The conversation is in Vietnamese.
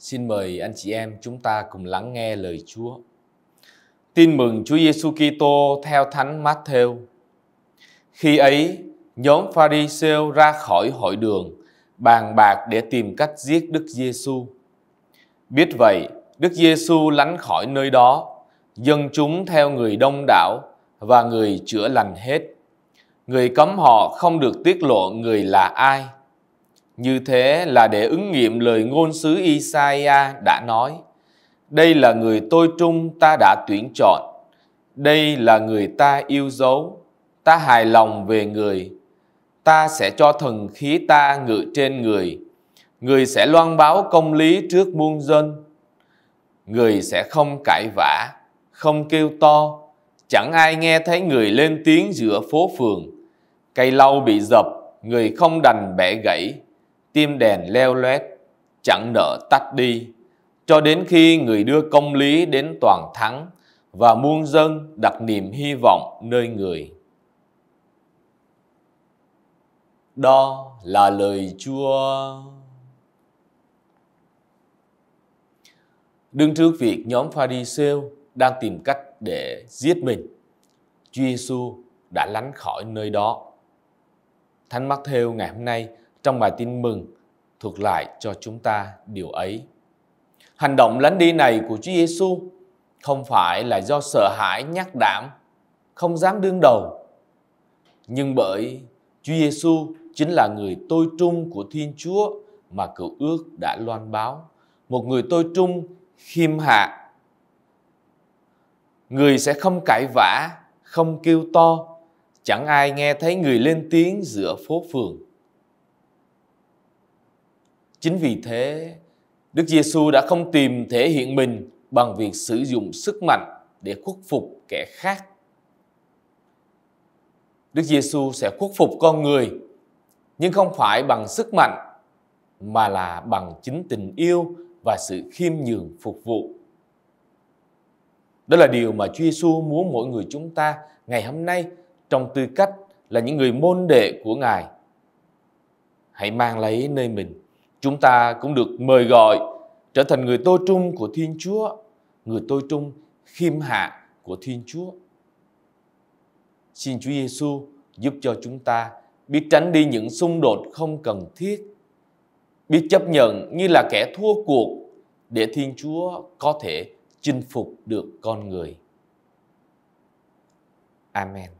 Xin mời anh chị em chúng ta cùng lắng nghe lời Chúa. Tin mừng Chúa Giêsu Kitô theo Thánh Matthew. Khi ấy, nhóm Pharisêu ra khỏi hội đường, bàn bạc để tìm cách giết Đức Giêsu. Biết vậy, Đức Giêsu lánh khỏi nơi đó, dân chúng theo người đông đảo và người chữa lành hết. Người cấm họ không được tiết lộ người là ai – như thế là để ứng nghiệm lời ngôn sứ Isaiah đã nói, đây là người tôi trung ta đã tuyển chọn, đây là người ta yêu dấu, ta hài lòng về người, ta sẽ cho thần khí ta ngự trên người, người sẽ loan báo công lý trước muôn dân, người sẽ không cãi vã, không kêu to, chẳng ai nghe thấy người lên tiếng giữa phố phường, cây lau bị dập, người không đành bẻ gãy, tim đèn leo loét chẳng nỡ tắt đi cho đến khi người đưa công lý đến toàn thắng và muôn dân đặt niềm hy vọng nơi người đó là lời chúa đứng trước việc nhóm pha đang tìm cách để giết mình chúa giêsu đã lánh khỏi nơi đó thánh mắc theo ngày hôm nay trong bài tin mừng thuật lại cho chúng ta điều ấy. Hành động lánh đi này của Chúa Giêsu không phải là do sợ hãi nhắc đảm, không dám đương đầu, nhưng bởi Chúa Giêsu chính là người tôi trung của Thiên Chúa mà cựu ước đã loan báo, một người tôi trung khiêm hạ. Người sẽ không cãi vã, không kêu to, chẳng ai nghe thấy người lên tiếng giữa phố phường Chính vì thế, Đức Giêsu đã không tìm thể hiện mình bằng việc sử dụng sức mạnh để khuất phục kẻ khác. Đức Giêsu sẽ khuất phục con người, nhưng không phải bằng sức mạnh mà là bằng chính tình yêu và sự khiêm nhường phục vụ. Đó là điều mà Chúa Giêsu muốn mỗi người chúng ta ngày hôm nay trong tư cách là những người môn đệ của Ngài. Hãy mang lấy nơi mình chúng ta cũng được mời gọi trở thành người tôi trung của Thiên Chúa, người tôi trung khiêm hạ của Thiên Chúa. Xin Chúa Giêsu giúp cho chúng ta biết tránh đi những xung đột không cần thiết, biết chấp nhận như là kẻ thua cuộc để Thiên Chúa có thể chinh phục được con người. Amen.